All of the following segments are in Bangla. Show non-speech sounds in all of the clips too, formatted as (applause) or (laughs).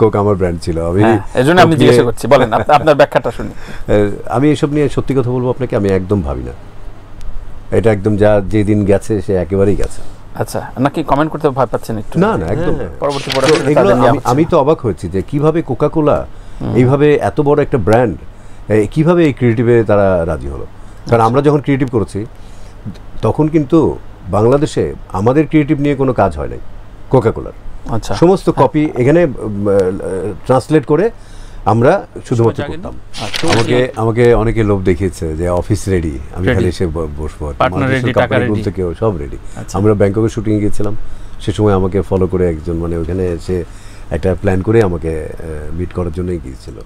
কোক আমার ব্র্যান্ড ছিল আমি হ্যাঁ, এজন্য আমি জিজ্ঞাসা করছি বলেন আপনার ব্যাখ্যাটা শুনি (laughs) আমি এসব নিয়ে সত্যি কথা বলবো আপনাকে আমি একদম ভাবি না এটা একদম যা যেদিন গেছে সে একেবারেই গেছে আচ্ছা নাকি কমেন্ট করতে ভয় পাচ্ছেন একটু না না হ্যাঁ, একদম হ্যাঁ, পরবর্তী আমি তো অবাক হয়েছি যে কিভাবে কোকাকোলা এইভাবে এত বড় একটা ব্র্যান্ড কিভাবে এই ক্রিয়েটিভে তারা রাজি হলো কারণ আচ্ছা। আমরা যখন ক্রিয়েটিভ করেছি তখন কিন্তু বাংলাদেশে আমাদের ক্রিয়েটিভ নিয়ে কোনো কাজ হয় নাই কোকাকোলার আচ্ছা। সমস্ত কপি এখানে ট্রান্সলেট করে আমরা শুধুমাত্র করতাম আচ্ছা, আমাকে আমাকে অনেকে লোভ দেখিয়েছে যে অফিস রেডি আমি খালি এসে বসবো সব রেডি আচ্ছা। আমরা ব্যাংককে শুটিংয়ে গেছিলাম সে সময় আমাকে ফলো করে একজন মানে ওখানে এসে একটা প্ল্যান করে আমাকে মিট করার জন্যই গিয়েছিল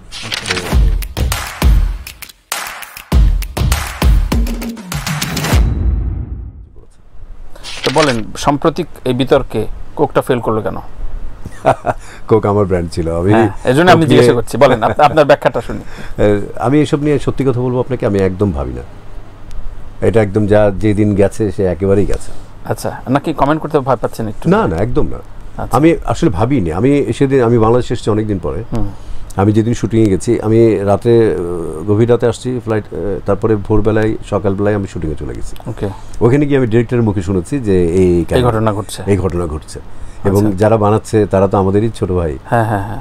তো বলেন সাম্প্রতিক এই বিতর্কে কোকটা ফেল করলো কেন (laughs) কোক আমার ব্র্যান্ড ছিল আমি হ্যাঁ, এজন্য আমি জিজ্ঞাসা করছি বলেন আপনার ব্যাখ্যাটা শুনি (laughs) আমি এসব নিয়ে সত্যি কথা বলবো আপনাকে আমি একদম ভাবি না এটা একদম যা যেদিন গেছে সে একেবারেই গেছে আচ্ছা নাকি কমেন্ট করতে ভয় পাচ্ছেন একটু না না একদম না আচ্ছা। আমি আসলে ভাবিনি আমি সেদিন আমি বাংলাদেশ এসেছি অনেকদিন পরে আমি যেদিন শুটিংয়ে গেছি আমি রাতে গভীর রাতে আসছি ফ্লাইট তারপরে ভোরবেলায় সকালবেলায় আমি শুটিংয়ে চলে গেছি ওকে ওখানে গিয়ে আমি ডিরেক্টরের মুখে শুনেছি যে এই ঘটনা ঘটছে এই ঘটনা ঘটছে আচ্ছা। এবং যারা বানাচ্ছে তারা তো আমাদেরই ছোট ভাই হ্যাঁ হ্যাঁ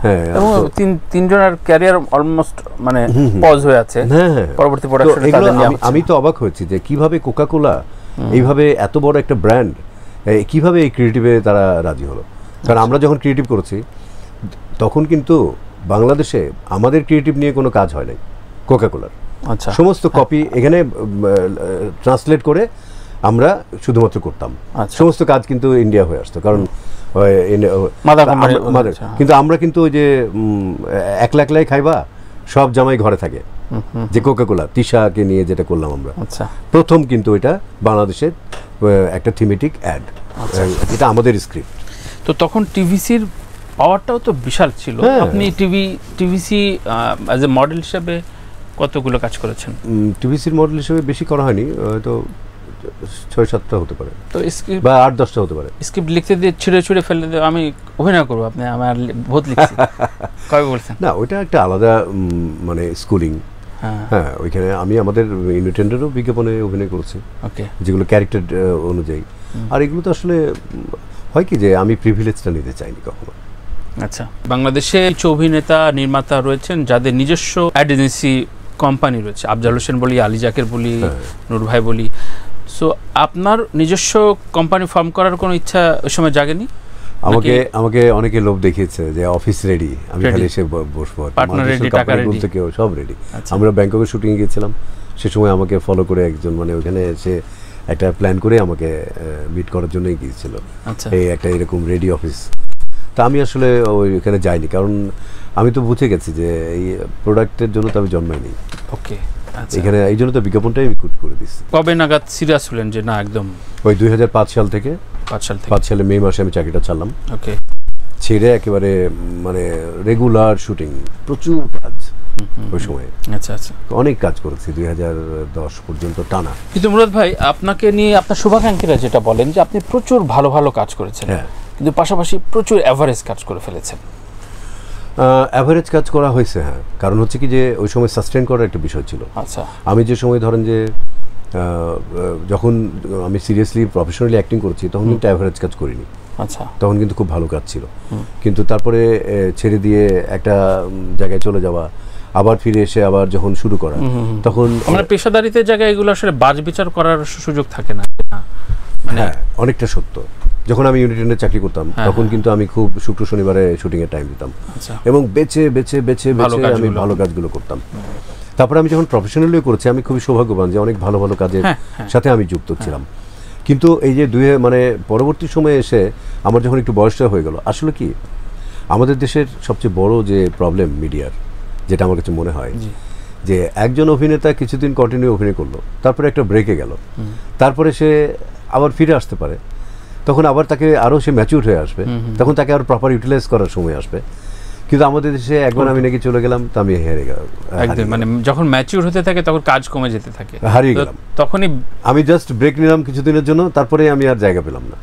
তিনজনের ক্যারিয়ার অলমোস্ট মানে পজ হয়ে আছে হ্যাঁ, হ্যাঁ। পরবর্তী আমি তো অবাক হয়েছি যে কিভাবে কোকাকোলা এইভাবে এত বড় একটা ব্র্যান্ড কিভাবে এই ক্রিয়েটিভে তারা রাজি হলো কারণ আচ্ছা। আমরা যখন ক্রিয়েটিভ করেছি তখন কিন্তু বাংলাদেশে আমাদের ক্রিয়েটিভ নিয়ে কোনো কাজ হয় নাই কোকাকোলার আচ্ছা সমস্ত কপি এখানে ট্রান্সলেট করে আমরা শুধুমাত্র করতাম আচ্ছা। সমস্ত কাজ কিন্তু ইন্ডিয়া হয়ে আসতো কারণ আচ্ছা। কিন্তু আমরা কিন্তু ওই যে একলা একলাই খাইবা সব জামাই ঘরে থাকে যে কোকাকোলা তিশাকে নিয়ে যেটা করলাম আমরা আচ্ছা। প্রথম কিন্তু এটা বাংলাদেশের একটা থিমেটিক অ্যাড এটা আমাদের স্ক্রিপ্ট তো তখন টিভিসির পাওয়ারটাও তো বিশাল ছিল হ্যাঁ। আপনি TV TVC as a model হিসেবে কতগুলো কাজ করেছেন টিভিসির মডেল হিসেবে বেশি করা হয়নি তো ছয় সাতটা হতে পারে তো স্ক্রিপ্ট বা আট দশটা হতে পারে স্ক্রিপ্ট লিখতে দিয়ে ছিঁড়ে ছিঁড়ে ফেলে দিয়ে আমি অভিনয় করবো আপনি আমার বহুত লিখছি (laughs) কবে বলছেন না ওইটা একটা আলাদা মানে স্কুলিং হ্যাঁ।, হ্যাঁ ওইখানে আমি আমাদের ইন্ডিপেন্ডেন্টও বিজ্ঞাপনে অভিনয় করেছি ওকে যেগুলো ক্যারেক্টার অনুযায়ী আর এগুলো তো আসলে হয় কি যে আমি প্রিভিলেজটা নিতে চাইনি কখনো আচ্ছা বাংলাদেশে কিছু অভিনেতা নির্মাতা রয়েছেন যাদের নিজস্ব অ্যাড এজেন্সি কোম্পানি রয়েছে আফজাল হোসেন বলি আলী জাকের বলি হ্যাঁ। নূর ভাই বলি সো আপনার নিজস্ব কোম্পানি ফর্ম করার কোনো ইচ্ছা ওই সময় জাগেনি আমাকে আমাকে অনেকে লোভ দেখিয়েছে যে অফিস রেডি আমি খালি এসে বসবো পার্টনার সব রেডি আচ্ছা। আমরা ব্যাংককে শুটিং গিয়েছিলাম সে সময় আমাকে ফলো করে একজন মানে ওখানে এসে একটা প্ল্যান করে আমাকে মিট করার জন্যই গিয়েছিল আচ্ছা। এই একটা এরকম রেডি অফিস তা আমি আসলে ওইখানে যাইনি কারণ আমি তো বুঝে গেছি যে এই প্রোডাক্টের জন্য তো আমি জন্মাইনি ওকে আচ্ছা। এখানে এই জন্য তো বিজ্ঞাপনটাই আমি কুট করে দিছি কবে নাগাদ সিরিয়াস হলেন যে না একদম ওই দুই সাল থেকে পাঁচ সাল থেকে পাঁচ সালে মে মাসে আমি চাকরিটা ছাড়লাম ওকে ছেড়ে একেবারে মানে রেগুলার শুটিং প্রচুর কাজ ওই সময়ে আচ্ছা আচ্ছা অনেক কাজ করেছি দুই পর্যন্ত টানা কিন্তু মুরাদ ভাই আপনাকে নিয়ে আপনার শুভাকাঙ্ক্ষীরা যেটা বলেন যে আপনি প্রচুর ভালো ভালো কাজ করেছেন হ্যাঁ কিন্তু পাশাপাশি প্রচুর অ্যাভারেজ কাজ করে ফেলেছেন অ্যাভারেজ কাজ করা হয়েছে হ্যাঁ কারণ হচ্ছে কি যে ওই সময় সাস্টেন করার একটা বিষয় ছিল আচ্ছা আমি যে সময় ধরেন যে যখন আমি সিরিয়াসলি প্রফেশনালি অ্যাক্টিং করছি তখন কিন্তু অ্যাভারেজ কাজ করিনি আচ্ছা তখন কিন্তু খুব ভালো কাজ ছিল কিন্তু তারপরে ছেড়ে দিয়ে একটা জায়গায় চলে যাওয়া আবার ফিরে এসে আবার যখন শুরু করা তখন আমার মানে পেশাদারিতে জায়গায় এগুলো আসলে বাজ বিচার করার সুযোগ থাকে না মানে হ্যাঁ অনেকটা সত্য যখন আমি ইউনিটেন্ডে চাকরি করতাম হ্যাঁ, তখন হ্যাঁ। কিন্তু আমি খুব শুক্র শনিবারে শুটিংয়ের টাইম দিতাম আচ্ছা। এবং বেছে বেছে বেছে বেছে আমি ভালো কাজগুলো করতাম তারপরে আমি যখন প্রফেশনালিও করেছি আমি খুবই সৌভাগ্যবান যে অনেক ভালো ভালো কাজের হ্যাঁ, সাথে আমি যুক্ত ছিলাম কিন্তু এই যে দুয়ে মানে পরবর্তী সময়ে এসে আমার যখন একটু বয়সটা হয়ে গেল আসলে কি আমাদের দেশের সবচেয়ে বড় যে প্রবলেম মিডিয়ার যেটা আমার কাছে মনে হয় যে একজন অভিনেতা কিছুদিন কন্টিনিউ অভিনয় করলো তারপরে একটা ব্রেকে গেল তারপরে সে আবার ফিরে আসতে পারে তখন আবার তাকে আরও সে ম্যাচিউর হয়ে আসবে তখন তাকে আরও প্রপার ইউটিলাইজ করার সময় আসবে কিন্তু আমাদের দেশে একবার আমি নাকি চলে গেলাম তো আমি হেরে গেলাম একদম মানে যখন ম্যাচিউর হতে থাকে তখন কাজ কমে যেতে থাকে হারিয়ে গেলাম তখনই আমি জাস্ট ব্রেক নিলাম কিছুদিনের জন্য তারপরে আমি আর জায়গা পেলাম না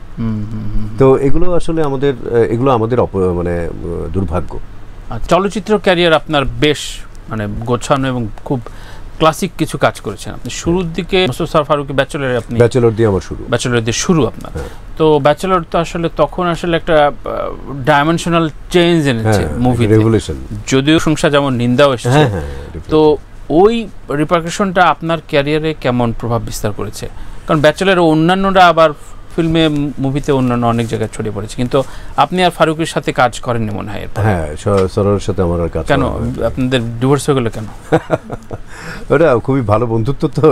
তো এগুলো আসলে আমাদের এগুলো আমাদের মানে দুর্ভাগ্য আচ্ছা, চলচ্চিত্র ক্যারিয়ার আপনার বেশ মানে গোছানো এবং খুব ক্লাসিক কিছু কাজ করেছেন আপনি শুরুর দিকে মুস্তফা ফারুকি ব্যাচেলর আপনি ব্যাচেলর দিয়ে আমার শুরু ব্যাচেলর দিয়ে শুরু আপনার হ্যাঁ। তো ব্যাচেলর তো আসলে তখন আসলে একটা ডাইমেনশনাল চেঞ্জ এনেছে মুভি হ্যাঁ, রেভলিউশন যদিও সংসার যেমন নিন্দাও হ্যাঁ, এসেছে তো ওই রিপার্কেশনটা আপনার ক্যারিয়ারে কেমন প্রভাব বিস্তার করেছে কারণ ব্যাচেলর অন্যান্যরা আবার ফিল্মে মুভিতে অন্যান্য অনেক জায়গায় ছড়িয়ে পড়েছে কিন্তু আপনি আর ফারুকের সাথে কাজ করেননি মনে হয় হ্যাঁ সরার সাথে আমার আর কাজ কেন আপনাদের ডিভোর্স হয়ে গেলো কেন (laughs) ওটা খুবই ভালো বন্ধুত্ব তো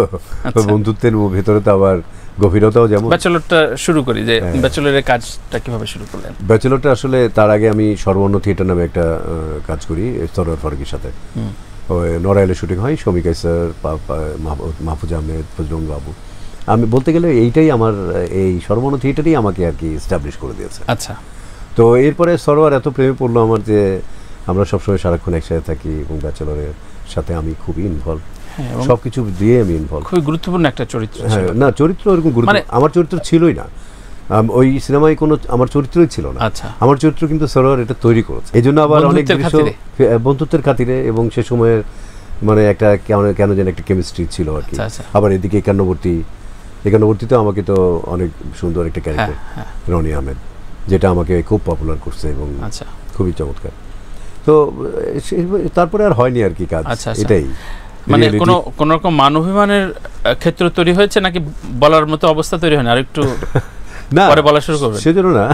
আচ্ছা। বন্ধুত্বের ভেতরে তো আবার গভীরতাও যেমন ব্যাচেলরটা শুরু করি যে ব্যাচেলরের কাজটা কিভাবে শুরু করলেন ব্যাচেলরটা আসলে তার আগে আমি সর্বর্ণ থিয়েটার নামে একটা কাজ করি সরোয়ার ফারুকের সাথে ওই নড়াইলে শুটিং হয় শমিকাই স্যার মাহফুজ আহমেদ ফজলুল বাবু আমি বলতে গেলে এইটাই আমার এই সর্বর্ণ থিয়েটারই আমাকে আর কি স্টাবলিশ করে দিয়েছে আচ্ছা তো এরপরে সরোয়ার এত প্রেমে পড়লো আমার যে আমরা সবসময় সারাক্ষণ একসাথে থাকি এবং ব্যাচেলরের সাথে আমি খুবই ইনভলভ হ্যাঁ, সবকিছু দিয়ে আমি ইনভলভ খুবই গুরুত্বপূর্ণ একটা চরিত্র হ্যাঁ, না চরিত্র ওরকম গুরুত্ব মানে- আমার চরিত্র ছিলই না ওই সিনেমায় কোনো আমার চরিত্রই ছিল না আচ্ছা। আমার চরিত্র কিন্তু সরোয়ার এটা তৈরি করেছে এই জন্য আবার অনেক দৃশ্য বন্ধুত্বের খাতিরে এবং সে সময়ের মানে একটা কেন যেন একটা কেমিস্ট্রি ছিল আর কি আচ্ছা, আচ্ছা। আবার এদিকে একান্নবর্তী এখানে অতীতে আমাকে তো অনেক সুন্দর একটা ক্যারেক্টার হ্যাঁ। রনি আহমেদ যেটা আমাকে খুব পপুলার করছে এবং আচ্ছা। খুবই চমৎকার তো তারপরে আর হয়নি আর কি কাজ আচ্ছা, আচ্ছা। এটাই মানে কোনো কোন রকম মানবিমানের ক্ষেত্র তৈরি হয়েছে নাকি বলার মতো অবস্থা তৈরি হয়নি না আর একটু (laughs) না পরে বলা শুরু করবে সেজন্য না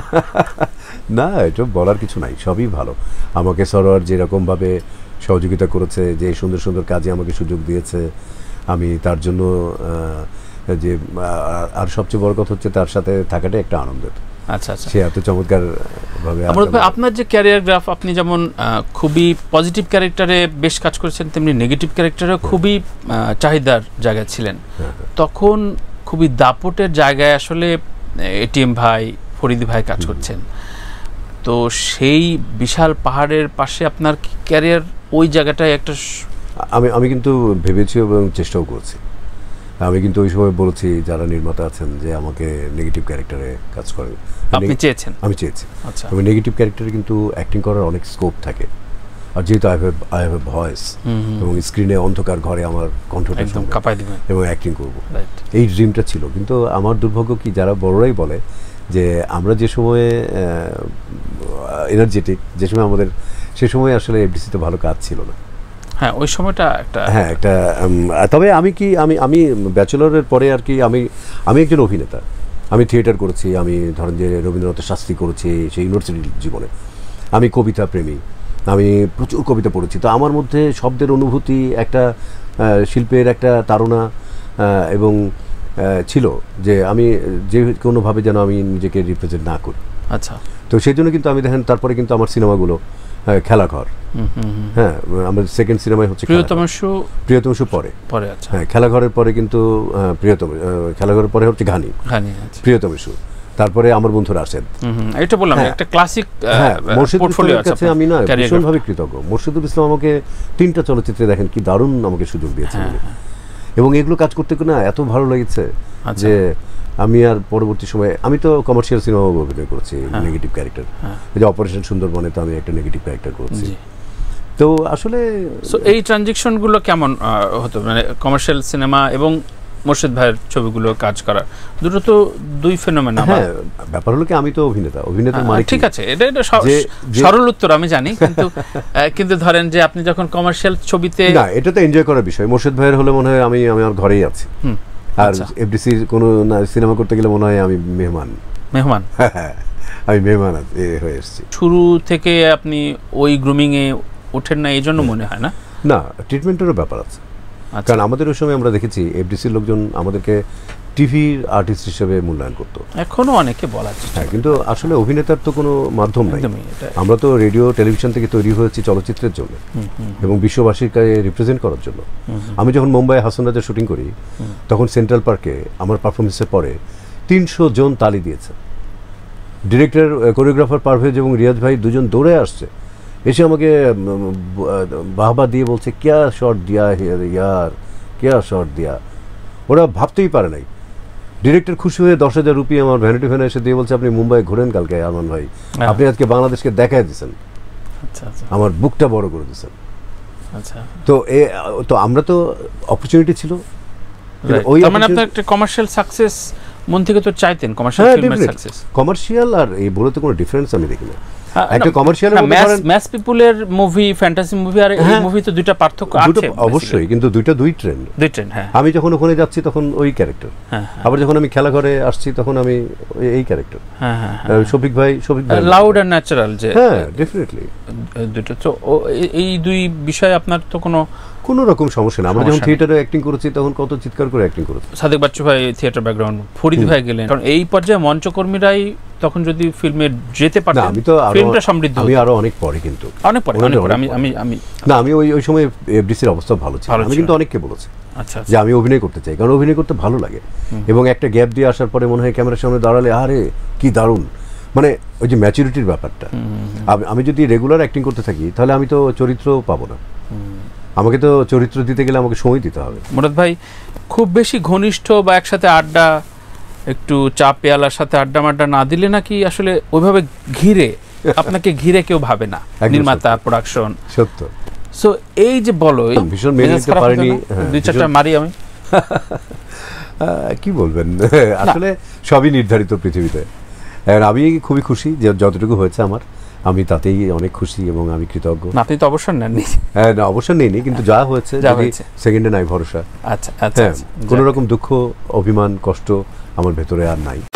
(laughs) না এটা বলার কিছু নাই সবই ভালো আমাকে সরোয়ার যেরকম ভাবে সহযোগিতা করেছে যে সুন্দর সুন্দর কাজে আমাকে সুযোগ দিয়েছে আমি তার জন্য যে আর সবচেয়ে বড় কথা হচ্ছে তার সাথে থাকাটাই একটা আনন্দের আচ্ছা আচ্ছা সে এত চমৎকার ভাবে আপনার যে ক্যারিয়ার গ্রাফ আপনি যেমন খুবই পজিটিভ ক্যারেক্টারে বেশ কাজ করেছেন তেমনি নেগেটিভ ক্যারেক্টারে হ্যাঁ। খুবই চাহিদার জায়গায় ছিলেন হ্যাঁ, হ্যাঁ। তখন খুবই দাপটের জায়গায় আসলে এটিএম ভাই ফরিদি ভাই কাজ করছেন তো সেই বিশাল পাহাড়ের পাশে আপনার ক্যারিয়ার ওই জায়গাটায় একটা আমি আমি কিন্তু ভেবেছি এবং চেষ্টাও করছি আমি কিন্তু ওই সময় বলেছি যারা নির্মাতা আছেন যে আমাকে নেগেটিভ ক্যারেক্টারে কাজ করেন আপনি চেয়েছেন আমি চেয়েছি আচ্ছা আমি নেগেটিভ ক্যারেক্টারে কিন্তু অ্যাক্টিং করার অনেক স্কোপ থাকে আর যেহেতু I have I have a voice এবং স্ক্রিনে অন্ধকার ঘরে আমার কণ্ঠটা একদম কাঁপাই দিবেন এবং অ্যাক্টিং করব এই ড্রিমটা ছিল কিন্তু আমার দুর্ভাগ্য কি যারা বড়রাই বলে যে আমরা যে সময়ে এনার্জেটিক যে সময় আমাদের সে সময় আসলে এফডিসিতে ভালো কাজ ছিল না হ্যাঁ ওই সময়টা একটা হ্যাঁ একটা তবে আমি কি আমি আমি ব্যাচেলরের পরে আর কি আমি আমি একজন অভিনেতা আমি থিয়েটার করেছি আমি ধরেন যে রবীন্দ্রনাথের শাস্ত্রী করেছি সেই ইউনিভার্সিটি জীবনে আমি কবিতা প্রেমী আমি প্রচুর কবিতা পড়েছি তো আমার মধ্যে শব্দের অনুভূতি একটা শিল্পের একটা তারণা এবং ছিল যে আমি যে কোনোভাবে যেন আমি নিজেকে রিপ্রেজেন্ট না করি আচ্ছা তো সেই জন্য কিন্তু আমি দেখেন তারপরে কিন্তু আমার সিনেমাগুলো হ্যাঁ, খেলাঘর হ্যাঁ আমাদের সেকেন্ড সিনেমাই হচ্ছে প্রিয়তম শো প্রিয়তম শো পরে পরে আচ্ছা হ্যাঁ খেলাঘরের পরে কিন্তু প্রিয়তম খেলাঘরের পরে হচ্ছে ঘানি আচ্ছা। প্রিয়তম শো তারপরে আমার বন্ধু রাশেদ এটা বললাম হ্যাঁ। একটা ক্লাসিক হ্যাঁ, পোর্টফোলিও আমি না ভীষণভাবে কৃতজ্ঞ মোর্শিদুল ইসলাম আমাকে তিনটা চলচ্চিত্রে দেখেন কি দারুণ আমাকে সুযোগ দিয়েছেন এবং এগুলো কাজ করতে না এত ভালো লেগেছে আচ্ছা। যে আমি আর পরবর্তী সময়ে আমি তো কমার্শিয়াল সিনেমা অভিনয় করেছি নেগেটিভ ক্যারেক্টার হ্যাঁ। যে অপারেশন সুন্দরবনে তো আমি একটা নেগেটিভ ক্যারেক্টার করেছি তো আসলে এই ট্রানজেকশনগুলো কেমন হতো মানে কমার্শিয়াল সিনেমা এবং মোর্শেদ ভাইয়ের ছবিগুলো কাজ করার দুটো তো দুই ফেনোমেন হ্যাঁ ব্যাপার হলো কি আমি তো অভিনেতা অভিনেতা মানে ঠিক আছে এটা এটা সরল উত্তর আমি জানি কিন্তু কিন্তু ধরেন যে আপনি যখন কমার্শিয়াল ছবিতে না এটা তো এনজয় করার বিষয় মোর্শেদ ভাইয়ের হলে মনে হয় আমি আমি আর ঘরেই আছি আর এফডিসি আচ্ছা। কোনো সিনেমা করতে গেলে মনে হয় আমি মেহমান মেহমান (laughs) হ্যাঁ, হ্যাঁ, আমি মেহমান হয়ে এসেছি শুরু থেকে আপনি ওই গ্রুমিংয়ে ওঠেন না এই জন্য মনে হয় না না ট্রিটমেন্টেরও ব্যাপার আছে আচ্ছা। কারণ আমাদের ওই সময় আমরা দেখেছি এফডিসির লোকজন আমাদেরকে টিভির আর্টিস্ট হিসেবে মূল্যায়ন করত এখনো অনেকে বলা হ্যাঁ কিন্তু আসলে অভিনেতার তো কোনো মাধ্যম নাই আমরা তো রেডিও টেলিভিশন থেকে তৈরি হয়েছি চলচ্চিত্রের জন্য এবং বিশ্ববাসীর কাছে রিপ্রেজেন্ট করার জন্য আমি যখন মুম্বাই হাসান রাজা শুটিং করি তখন সেন্ট্রাল পার্কে আমার পারফরমেন্সের পরে তিনশো জন তালি দিয়েছে ডিরেক্টর কোরিওগ্রাফার পারভেজ এবং রিয়াজ ভাই দুজন দৌড়ে আসছে এসে আমাকে বাহবা দিয়ে বলছে ক্যা শর্ট দিয়া হেয়ার ইয়ার ক্যা শর্ট দিয়া ওরা ভাবতেই পারে নাই ডিরেক্টর খুশি হয়ে দশ হাজার রুপি আমার ভ্যানিটি ফ্যানে এসে দিয়ে বলছে আপনি মুম্বাই ঘুরেন কালকে আমান ভাই হ্যাঁ। আপনি আজকে বাংলাদেশকে দেখায় দিয়েছেন আচ্ছা, আচ্ছা। আমার বুকটা বড় করে দিয়েছেন আচ্ছা। তো এ তো আমরা তো অপরচুনিটি ছিল ওই মানে আপনার একটা কমার্শিয়াল সাকসেস মন থেকে তো চাইতেন কমার্শিয়াল ফিল্মের সাকসেস কমার্শিয়াল আর এই বলতে কোনো ডিফারেন্স আমি দেখি না হ্যাঁ, একটা কমার্শিয়াল ম্যাস পিপলের মুভি ফ্যান্টাসি মুভি আর এই মুভি হ্যাঁ। তো দুইটা পার্থক্য আছে অবশ্যই কিন্তু দুইটা দুই ট্রেন্ড দুই ট্রেন্ড হ্যাঁ আমি যখন ওখানে যাচ্ছি তখন ওই ক্যারেক্টার হ্যাঁ। আবার যখন আমি খেলা ঘরে আসছি তখন আমি এই ক্যারেক্টার হ্যাঁ হ্যাঁ শফিক ভাই শফিক ভাই লাউড অ্যান্ড ন্যাচারাল যে হ্যাঁ ডেফিনেটলি দুটো তো এই দুই বিষয়ে আপনার তো কোনো কোনো রকম সমস্যা না আমরা যখন থিয়েটারে অ্যাক্টিং করেছি তখন কত চিৎকার করে অ্যাক্টিং করেছি সাদেক বাচ্চু ভাই থিয়েটার ব্যাকগ্রাউন্ড ফরিদ ভাই গেলেন কারণ এই পর্যায়ে মঞ্চকর্মীরাই তখন যদি ফিল্মে যেতে পারতাম আমি তো ফিল্মটা সমৃদ্ধ আমি আরো অনেক পরে কিন্তু অনেক পরে অনেক পরে আমি আমি আমি না আমি ওই ওই সময় এর অবস্থা ভালো ছিল আমি কিন্তু অনেককে বলেছি আচ্ছা, আচ্ছা যে আমি অভিনয় করতে চাই কারণ অভিনয় করতে ভালো লাগে এবং একটা গ্যাপ দিয়ে আসার পরে মনে হয় ক্যামেরার সামনে দাঁড়ালে আরে কি দারুণ মানে ওই যে ম্যাচুরিটির ব্যাপারটা আমি যদি রেগুলার অ্যাক্টিং করতে থাকি তাহলে আমি তো চরিত্র পাবো না আমাকে তো চরিত্র দিতে গেলে আমাকে সময় দিতে হবে মুরাদ ভাই খুব বেশি ঘনিষ্ঠ বা একসাথে আড্ডা একটু চা পেয়ালার সাথে আড্ডা মাড্ডা না দিলে নাকি আসলে ওইভাবে ঘিরে আপনাকে ঘিরে কেউ ভাবে না নির্মাতা প্রোডাকশন সত্য সো এই যে বলো ভীষণ মেনে নিতে পারিনি হ্যাঁ, দুই চারটা মারি আমি (laughs) কি বলবেন (laughs) আসলে সবই নির্ধারিত পৃথিবীতে আমি খুবই খুশি যে যতটুকু হয়েছে আমার আমি তাতেই অনেক খুশি এবং আমি কৃতজ্ঞ নাতি তো অবসর নেননি হ্যাঁ না অবসর নেইনি কিন্তু যা হয়েছে সেকেন্ডে নাই ভরসা আচ্ছা আচ্ছা, হ্যাঁ, আচ্ছা। কোনো রকম দুঃখ অভিমান কষ্ট আমার ভেতরে আর নাই